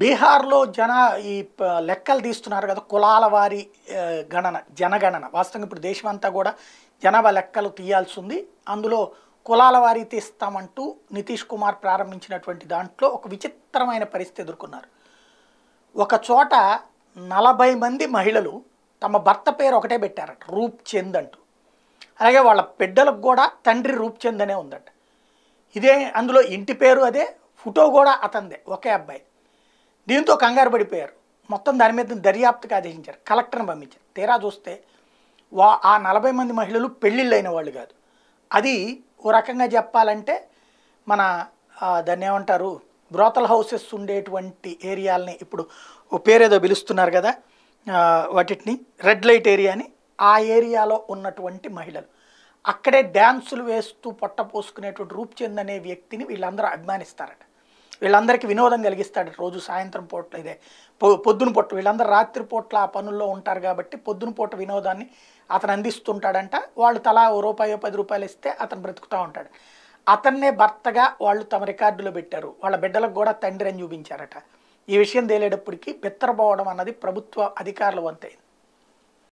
బీహార్లో జన ఈ లెక్కలు తీస్తున్నారు కదా కులాల వారి గణన జనగణన వాస్తవంగా ఇప్పుడు దేశమంతా కూడా జనాభా లెక్కలు తీయాల్సి ఉంది అందులో కులాల వారి తీస్తామంటూ నితీష్ కుమార్ ప్రారంభించినటువంటి దాంట్లో ఒక విచిత్రమైన పరిస్థితి ఎదుర్కొన్నారు ఒక చోట నలభై మంది మహిళలు తమ భర్త పేరు ఒకటే పెట్టారట రూప్ చెంద్ అంటూ అలాగే వాళ్ళ బిడ్డలకు కూడా తండ్రి రూప్ చెంద్ అనే ఉందట ఇదే అందులో ఇంటి పేరు అదే ఫోటో కూడా అతందే ఒకే అబ్బాయి దీంతో కంగారు పడిపోయారు మొత్తం దాని మీద దర్యాప్తుగా ఆదేశించారు కలెక్టర్ని పంపించారు తీరా చూస్తే వా ఆ నలభై మంది మహిళలు పెళ్ళిళ్ళైన వాళ్ళు కాదు అది ఓ రకంగా చెప్పాలంటే మన దాన్ని ఏమంటారు బ్రోతల్ హౌసెస్ ఉండేటువంటి ఏరియాలని ఇప్పుడు ఓ పేరేదో పిలుస్తున్నారు కదా వాటిని రెడ్ లైట్ ఏరియాని ఆ ఏరియాలో ఉన్నటువంటి మహిళలు అక్కడే డ్యాన్సులు వేస్తూ పొట్ట పోసుకునేటువంటి రూప్చంద్ అనే వ్యక్తిని వీళ్ళందరూ అభిమానిస్తారట వీళ్ళందరికీ వినోదం కలిగిస్తాడు రోజు సాయంత్రం పూట ఇదే పొద్దున పూట వీళ్ళందరూ రాత్రి పూట్ల ఆ పనుల్లో ఉంటారు కాబట్టి పొద్దున పూట వినోదాన్ని అతను అందిస్తుంటాడంట వాళ్ళు తలా ఓ రూపాయో పది రూపాయలు ఇస్తే అతను బ్రతుకుతూ ఉంటాడు అతన్నే భర్తగా వాళ్ళు తమ రికార్డులో పెట్టారు వాళ్ళ బిడ్డలకు కూడా తండ్రి అని చూపించారట ఈ విషయం తేలేటప్పటికీ బెత్తరపోవడం అన్నది ప్రభుత్వ అధికారుల వంతైంది